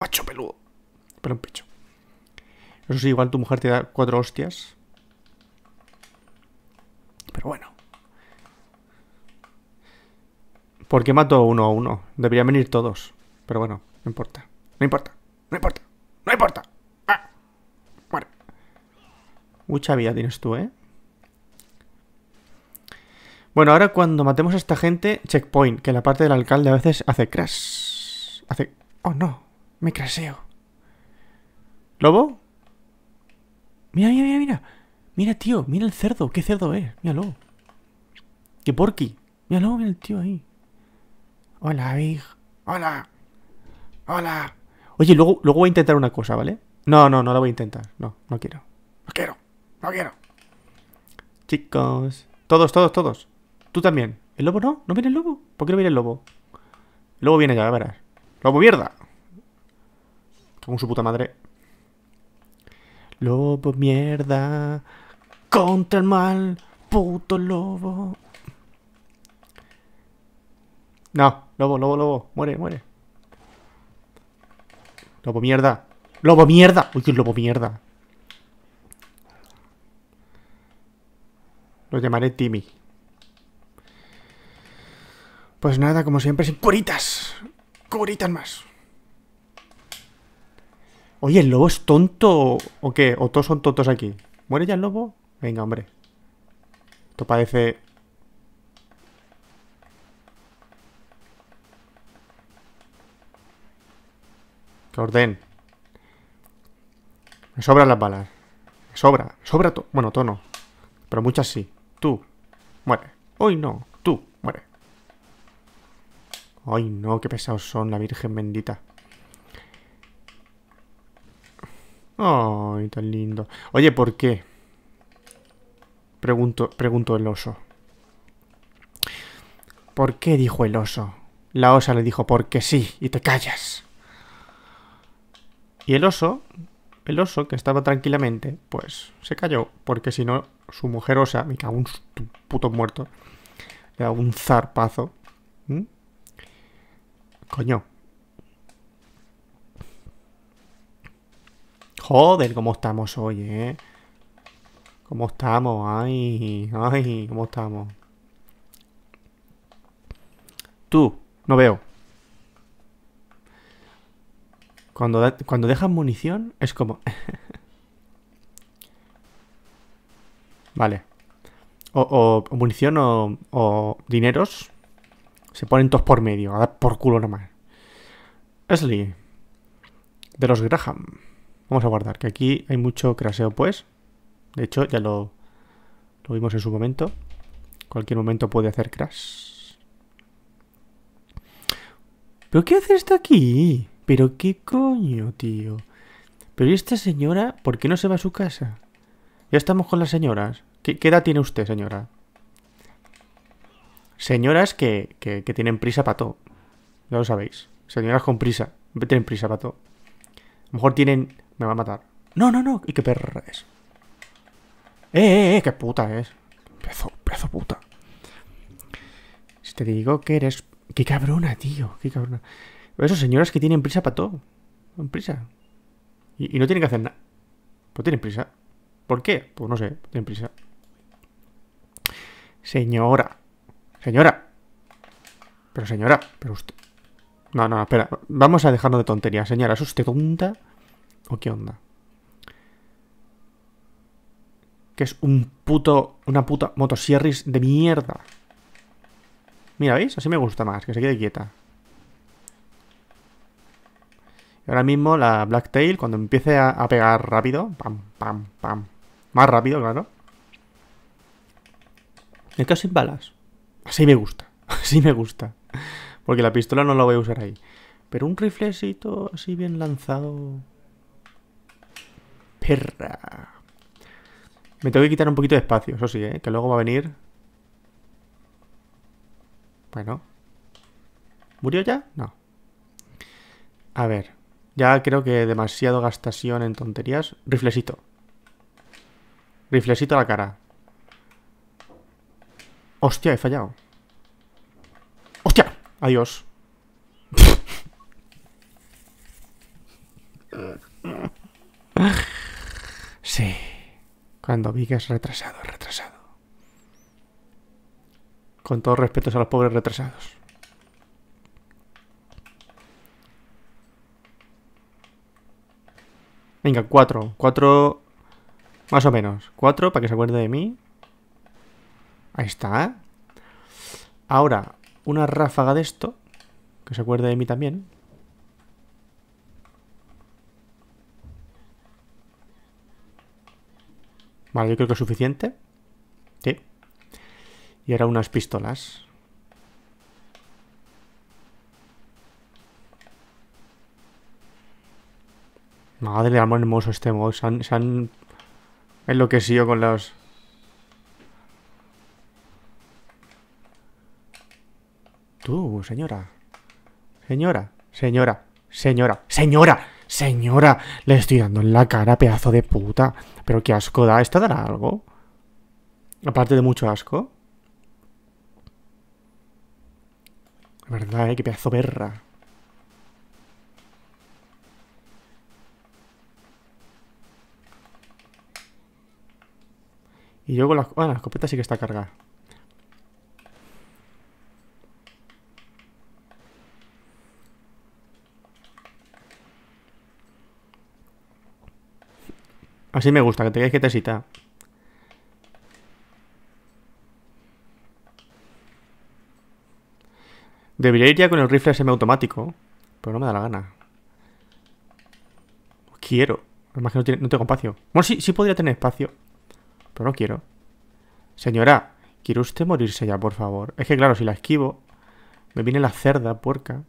macho peludo. Pero un pecho. Eso sí, igual tu mujer te da cuatro hostias. Pero bueno. ¿Por qué mato uno a uno? Deberían venir todos. Pero bueno, no importa. No importa. No importa. No importa. Ah. Mucha vida tienes tú, ¿eh? Bueno, ahora cuando matemos a esta gente, checkpoint, que la parte del alcalde a veces hace crash. Hace... Oh, no. Me craseo. ¿Lobo? Mira, mira, mira, mira. Mira, tío, mira el cerdo. ¿Qué cerdo es? Mira lobo ¡Qué porqui! lobo, mira el tío ahí. Hola, Big. Hola. Hola. Oye, luego, luego voy a intentar una cosa, ¿vale? No, no, no la voy a intentar. No, no quiero. No quiero. No quiero. Chicos. Todos, todos, todos. Tú también. ¿El lobo no? ¿No viene el lobo? ¿Por qué no viene el lobo? El lobo viene ya, verás. ¡Lobo, mierda! Con su puta madre. Lobo, mierda. Contra el mal, puto lobo. No, lobo, lobo, lobo. Muere, muere. Lobo, mierda. Lobo, mierda. Uy, qué lobo, mierda. Lo llamaré Timmy. Pues nada, como siempre, sin curitas. Curitas más. Oye, ¿el lobo es tonto o qué? ¿O todos son tontos aquí? ¿Muere ya el lobo? Venga, hombre. Esto parece... Que orden. Me sobran las balas. Me sobra. Sobra todo. Bueno, todo no. Pero muchas sí. Tú. Muere. Hoy no. Tú. Muere. Ay, no. Qué pesados son, la Virgen bendita. Ay, tan lindo. Oye, ¿por qué? Pregunto, pregunto el oso. ¿Por qué? dijo el oso. La osa le dijo, porque sí, y te callas. Y el oso, el oso que estaba tranquilamente, pues se cayó. porque si no, su mujer osa, me un puto muerto, le da un zarpazo. Coño, Joder, cómo estamos hoy, ¿eh? ¿Cómo estamos? Ay, ay, ¿cómo estamos? Tú, no veo. Cuando, cuando dejas munición, es como... vale. O, munición o, o, dineros. Se ponen todos por medio. A dar por culo nomás. Esli. De los Graham. Vamos a guardar, que aquí hay mucho craseo pues. De hecho, ya lo, lo vimos en su momento. Cualquier momento puede hacer crash. ¿Pero qué hace esta aquí? ¿Pero qué coño, tío? Pero esta señora, ¿por qué no se va a su casa? Ya estamos con las señoras. ¿Qué, edad tiene usted, señora? Señoras que, tienen prisa para todo. Ya lo sabéis. Señoras con prisa. Tienen prisa para todo. A lo mejor tienen me va a matar. No, no, no. ¿Y qué perra es? ¡Eh, eh, eh! ¡Qué puta es! Pezo, pezo puta. Si te digo que eres... ¡Qué cabrona, tío! ¡Qué cabrona! Esos señoras que tienen prisa para todo. Tienen prisa. Y, no tienen que hacer nada. Pues tienen prisa. ¿Por qué? Pues no sé. Tienen prisa. Señora. Señora. Pero señora, pero usted... No, no, espera. Vamos a dejarnos de tonterías. Señora, ¿es usted tonta? ¿O qué onda? Que es un puto... Una puta motosierris de mierda. Mira, ¿veis? Así me gusta más, que se quede quieta. Y ahora mismo la Black Tail... cuando empiece a, pegar rápido... Pam, pam, pam. Más rápido, claro. Me quedo sin balas. Así me gusta. Así me gusta. Porque la pistola no la voy a usar ahí. Pero un riflecito así bien lanzado... Me tengo que quitar un poquito de espacio, eso sí, ¿eh? que luego va a venir. Bueno. ¿Murió ya? No. A ver. Ya creo que demasiado gastación en tonterías. Riflesito. Riflesito a la cara. Hostia, he fallado. ¡Hostia! Adiós. cuando vi que es retrasado, retrasado. Con todos respetos a los pobres retrasados. Venga, cuatro. Cuatro... Más o menos. Cuatro, para que se acuerde de mí. Ahí está. Ahora, una ráfaga de esto. Que se acuerde de mí también. Vale, yo creo que es suficiente. Sí. Y ahora unas pistolas. Madre de amor hermoso este mod. Se han, se han enloquecido con los... Tú, señora. Señora. Señora. Señora. Señora. Señora, le estoy dando en la cara, pedazo de puta. Pero qué asco da. ¿Esta dará algo? Aparte de mucho asco. La ¿Verdad, eh? Qué pedazo berra. Y yo con ah, la escopeta sí que está cargada. Así me gusta, que tengáis que te cita. Debería ir ya con el rifle semiautomático, pero no me da la gana. Quiero. Además que no, no tengo espacio. Bueno, sí, sí podría tener espacio, pero no quiero. Señora, ¿quiere usted morirse ya, por favor? Es que claro, si la esquivo, me viene la cerda puerca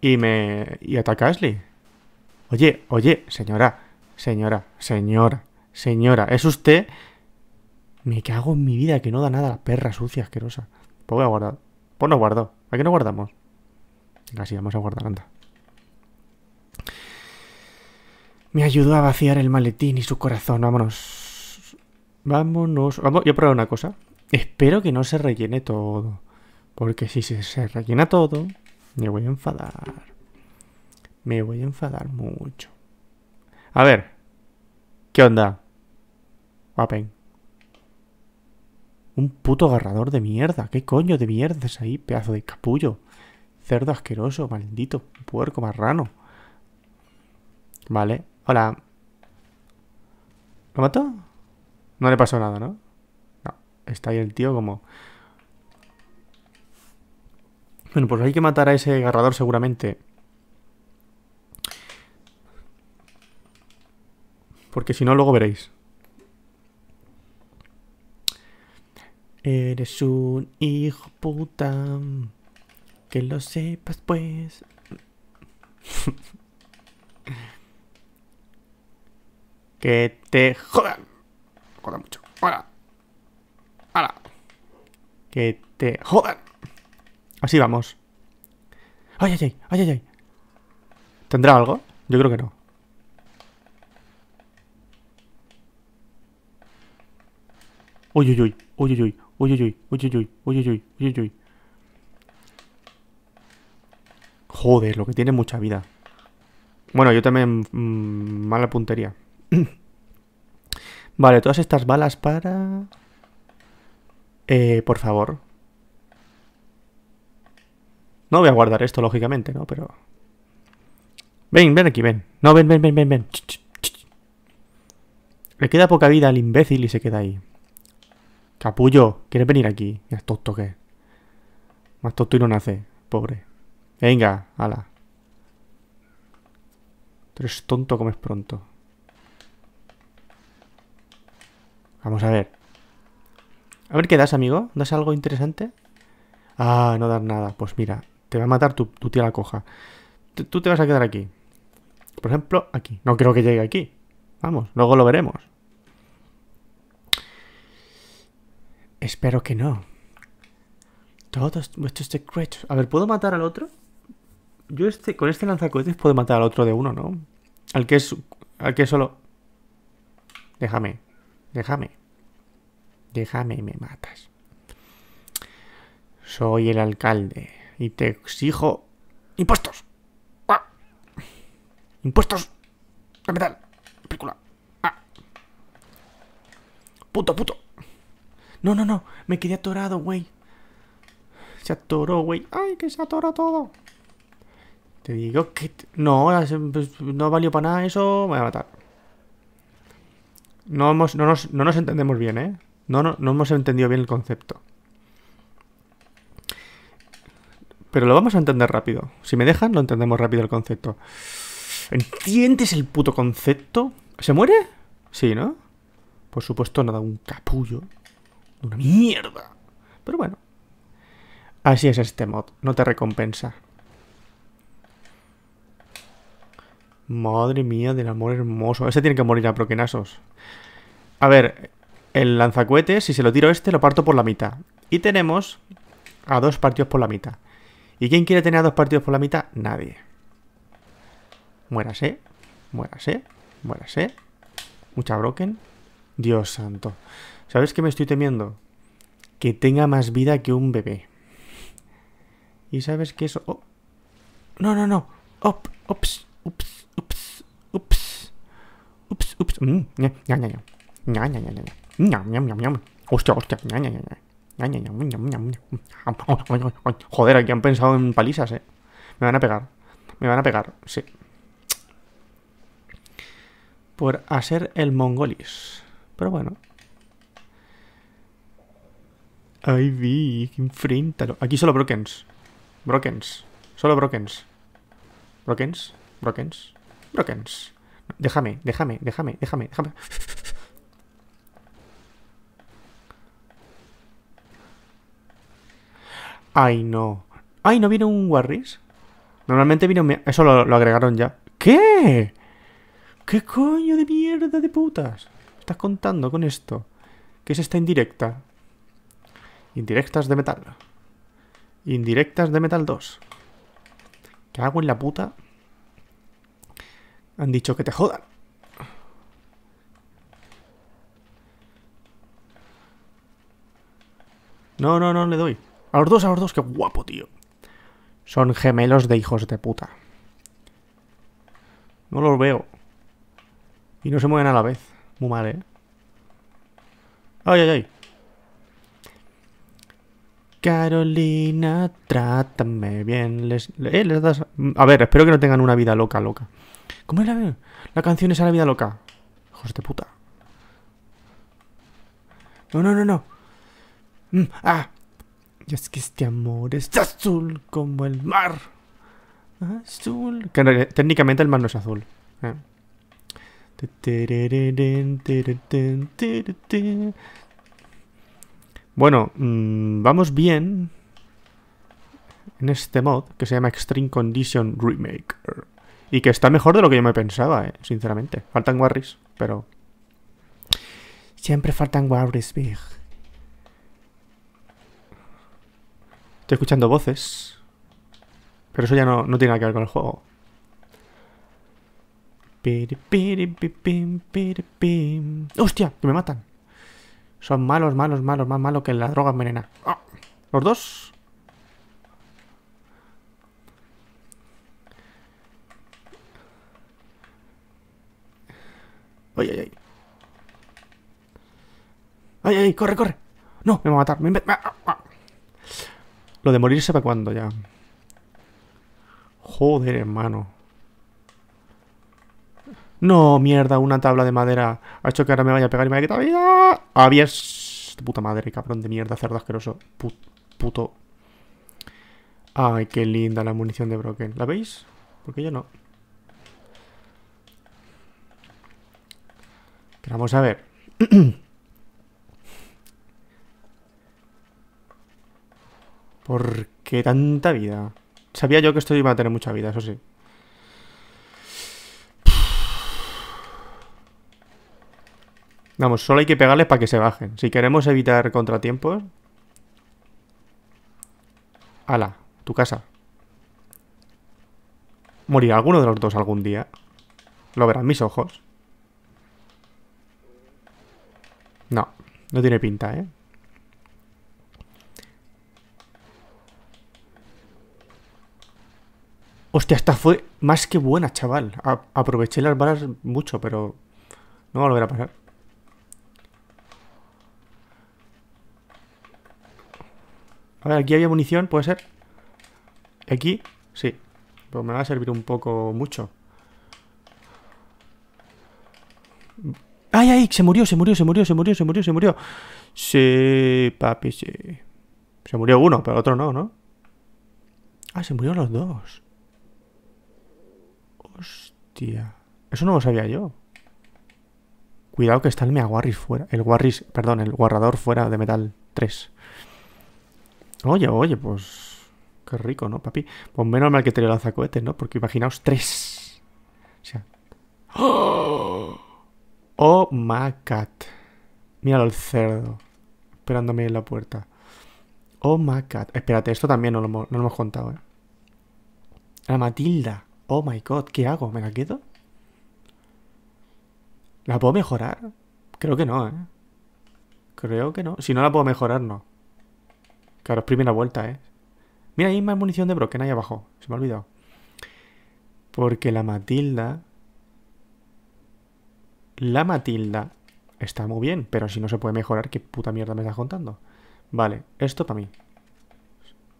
y me... y ataca a Ashley. Oye, oye, señora, Señora, señora, señora, es usted... Me cago en mi vida que no da nada a la perra sucia, asquerosa. Pues voy a guardar. Pues no guardo. ¿A qué no guardamos? Así vamos a guardar, anda. Me ayudó a vaciar el maletín y su corazón. Vámonos. Vámonos. Vamos, yo probado una cosa. Espero que no se rellene todo. Porque si se rellena todo, me voy a enfadar. Me voy a enfadar mucho. A ver. ¿Qué onda? Wappen Un puto agarrador de mierda. ¿Qué coño de mierda es ahí? Pedazo de capullo. Cerdo asqueroso, maldito. Puerco marrano. Vale. Hola. ¿Lo mató? No le pasó nada, ¿no? No. Está ahí el tío como... Bueno, pues hay que matar a ese agarrador seguramente. porque si no luego veréis. Eres un hijo puta. Que lo sepas pues. que te jodan. Joda mucho. Hola. Hola. Que te jodan. Así vamos. Ay, ay, ay, ay, ay. ¿Tendrá algo? Yo creo que no. Uy, uy, uy, uy, uy, uy, uy, uy, uy, uy, uy, uy, uy, Joder, lo que tiene mucha vida. Bueno, yo también... mala puntería. vale, todas estas balas para... Eh, por favor. No voy a guardar esto, lógicamente, ¿no? Pero... Ven, ven aquí, ven. No, ven, ven, ven, ven, ven. Le queda poca vida al imbécil y se queda ahí. Capullo, ¿quieres venir aquí? Mira, es tonto que Más tonto y no nace, pobre. Venga, ala. Tú eres tonto, es pronto. Vamos a ver. A ver qué das, amigo. ¿Das algo interesante? Ah, no das nada. Pues mira, te va a matar tu, tía la coja. tú te vas a quedar aquí. Por ejemplo, aquí. No creo que llegue aquí. Vamos, luego lo veremos. Espero que no. Todos de secretos. A ver, ¿puedo matar al otro? Yo este, con este lanzacohetes puedo matar al otro de uno, ¿no? Al que es. Al que solo. Déjame. Déjame. Déjame y me matas. Soy el alcalde. Y te exijo. ¡Impuestos! Ah. ¡Impuestos! ¡Capital! ¡Película! ¡Ah! ¡Puto, puto! No, no, no. Me quedé atorado, güey. Se atoró, güey. Ay, que se atoró todo. Te digo que... No, pues, no valió para nada eso. Me voy a matar. No, hemos, no, nos, no nos entendemos bien, ¿eh? No, no, no hemos entendido bien el concepto. Pero lo vamos a entender rápido. Si me dejan, lo entendemos rápido el concepto. ¿Entiendes el puto concepto? ¿Se muere? Sí, ¿no? Por supuesto, nada, un capullo una mierda. Pero bueno, así es este mod, no te recompensa. Madre mía del amor hermoso. Ese tiene que morir a brokenasos A ver, el lanzacuete, si se lo tiro a este, lo parto por la mitad. Y tenemos a dos partidos por la mitad. ¿Y quién quiere tener a dos partidos por la mitad? Nadie. Muérase. Muérase. Muérase. Mucha broken. Dios santo. ¿Sabes qué me estoy temiendo? Que tenga más vida que un bebé. ¿Y sabes qué eso? No, no, no. Op, ops, ups, ups, ups. Ups, ups. Ña, ña, ña, ña. Ña, ña, ña, ña. Hostia, hostia. Ña, ña, ña, ña, ña, ña, ña. Joder, aquí han pensado en palizas, eh. Me van a pegar. Me van a pegar, sí. Por hacer el mongolis. Pero bueno, Ay vi, enfréntalo. Aquí solo Brokens. Brokens. Solo Brokens. Brokens. Brokens. Brokens. Déjame, déjame, déjame, déjame, déjame. Ay, no. Ay, ¿no viene un Warris? Normalmente viene un... Eso lo, agregaron ya. ¿Qué? ¿Qué coño de mierda de putas? ¿Estás contando con esto? ¿Qué es esta indirecta? Indirectas de metal. Indirectas de metal 2. ¿Qué hago en la puta? Han dicho que te jodan. No, no, no le doy. A los dos, a los dos, qué guapo, tío. Son gemelos de hijos de puta. No los veo. Y no se mueven a la vez. Muy mal, ¿eh? ¡Ay, ay, ay! Carolina, trátame bien. Les, eh, das... Mm, a ver, espero que no tengan una vida loca, loca. ¿Cómo es la, la canción esa, la vida loca? Hijos de puta. No, no, no, no. Mm, ah. Y es que este amor es azul como el mar. Azul. Que técnicamente el mar no es azul. Eh. Bueno, mm, vamos bien en este mod que se llama Extreme Condition Remake. Y que está mejor de lo que yo me pensaba, eh, sinceramente. Faltan warriors, pero... Siempre faltan warriors, big. Estoy escuchando voces. Pero eso ya no, no tiene nada que ver con el juego. ¡Hostia! ¡Que me matan! Son malos, malos, malos, más malos que la droga venena. Ah. Los dos. Ay, ay, ay. Ay, ay, corre, corre. No, me va a matar. Ah, ah, Lo de morirse para cuando ya. Joder, hermano. No, mierda, una tabla de madera ha hecho que ahora me vaya a pegar y me vaya a quitar vida. Habías... Puta madre, cabrón de mierda, cerdo asqueroso. puto. Ay, qué linda la munición de Broken. ¿La veis? Porque yo no. vamos a ver. ¿Por qué tanta vida? Sabía yo que esto iba a tener mucha vida, eso sí. Vamos, solo hay que pegarles para que se bajen. Si queremos evitar contratiempos... Ala, tu casa. Morirá alguno de los dos algún día. Lo verán mis ojos. No, no tiene pinta, ¿eh? Hostia, esta fue más que buena, chaval. aproveché las balas mucho, pero no va a volver a pasar. A ver, aquí había munición, ¿puede ser? Aquí, sí. Pues me va a servir un poco mucho. ¡Ay, ay! Se murió, se murió, se murió, se murió, se murió, se murió. Sí, papi, sí. Se murió uno, pero el otro no, ¿no? Ah, se murieron los dos. Hostia. Eso no lo sabía yo. Cuidado que está el Mea fuera. El Warris, perdón, el guarrador fuera de metal 3. Oye, oye, pues. Qué rico, ¿no, papi? Pues menos mal que te lanza cohetes, ¿no? Porque imaginaos tres. O sea. ¡Oh! ¡Oh, my God! Míralo, el cerdo. Esperándome en la puerta. ¡Oh, my God! Espérate, esto también no lo, no lo hemos contado, ¿eh? La Matilda. ¡Oh, my God! ¿Qué hago? ¿Me la quedo? ¿La puedo mejorar? Creo que no, ¿eh? Creo que no. Si no la puedo mejorar, no. Claro, es primera vuelta, ¿eh? Mira, hay más munición de Broken ahí abajo. Se me ha olvidado. Porque la Matilda... La Matilda está muy bien, pero si no se puede mejorar, ¿qué puta mierda me estás contando? Vale, esto para mí.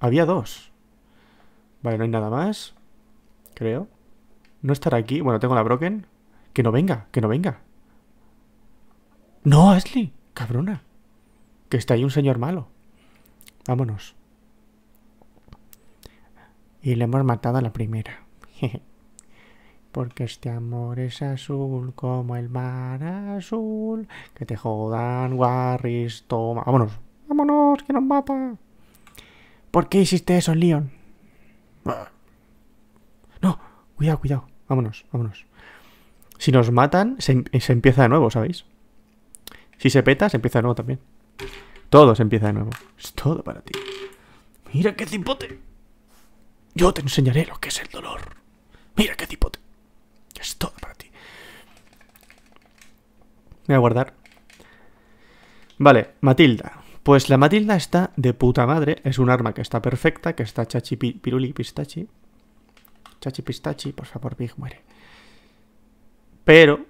Había dos. Vale, no hay nada más. Creo. No estará aquí. Bueno, tengo la Broken. Que no venga, que no venga. No, Ashley, cabrona. Que está ahí un señor malo. Vámonos. Y le hemos matado a la primera. Porque este amor es azul como el mar azul. Que te jodan, Warris, toma. Vámonos, vámonos, que nos mata. ¿Por qué hiciste eso, Leon? No, cuidado, cuidado. Vámonos, vámonos. Si nos matan, se, se empieza de nuevo, ¿sabéis? Si se peta, se empieza de nuevo también. Todo se empieza de nuevo. Es todo para ti. Mira qué cipote. Yo te enseñaré lo que es el dolor. Mira qué cipote. Es todo para ti. Voy a guardar. Vale, Matilda. Pues la Matilda está de puta madre. Es un arma que está perfecta, que está chachi piruli pistachi. Chachi pistachi, por favor, Big muere. Pero,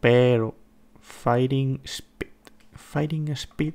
pero, Fighting Speed. Fighting Speed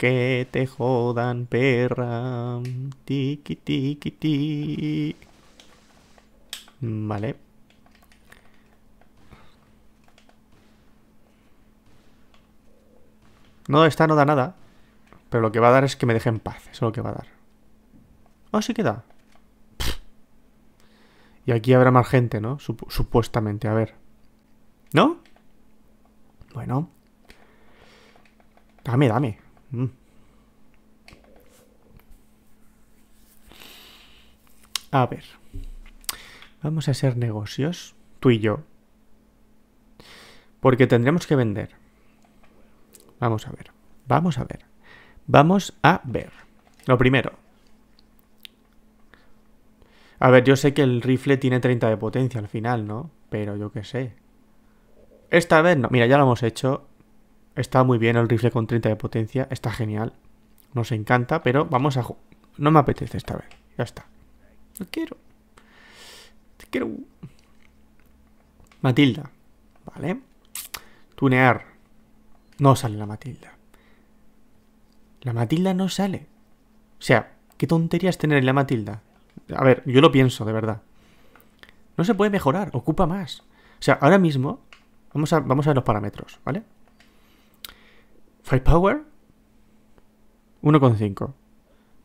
Que te jodan, perra. Tiki, tiki, ti. Vale. No, esta no da nada. Pero lo que va a dar es que me deje en paz. Eso es lo que va a dar. oh, sí que da. Y aquí habrá más gente, ¿no? supuestamente, a ver. ¿No? Bueno. Dame, dame. Mm. A ver, vamos a hacer negocios, tú y yo. Porque tendremos que vender. Vamos a ver, vamos a ver. Vamos a ver. Lo primero. A ver, yo sé que el rifle tiene 30 de potencia al final, ¿no? Pero yo qué sé. Esta vez no. Mira, ya lo hemos hecho Está muy bien el rifle con 30 de potencia, está genial. Nos encanta, pero vamos a... No me apetece esta vez, ya está. No quiero. Te quiero. Matilda, ¿vale? Tunear. No sale la Matilda. La Matilda no sale. O sea, qué tonterías tener en la Matilda. A ver, yo lo pienso, de verdad. No se puede mejorar, ocupa más. O sea, ahora mismo, vamos a, vamos a ver los parámetros, ¿vale? Firepower. 1,5.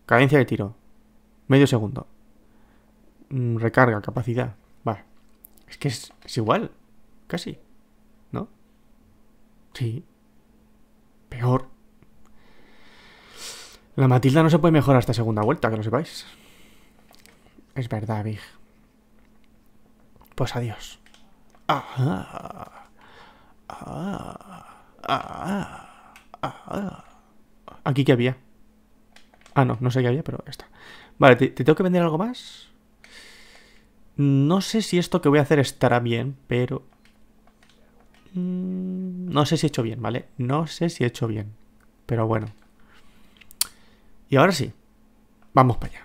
Cadencia de tiro. Medio segundo. Mm, recarga, capacidad. Va. Es que es, igual. Casi. ¿No? Sí. Peor. La Matilda no se puede mejorar hasta segunda vuelta, que lo sepáis. Es verdad, Big. Pues adiós. ah. ah, ah, ah Ah, aquí que había. Ah, no, no sé qué había, pero está. Vale, ¿te, tengo que vender algo más? No sé si esto que voy a hacer estará bien, pero... Mm, no sé si he hecho bien, ¿vale? No sé si he hecho bien, pero bueno. Y ahora sí, vamos para allá.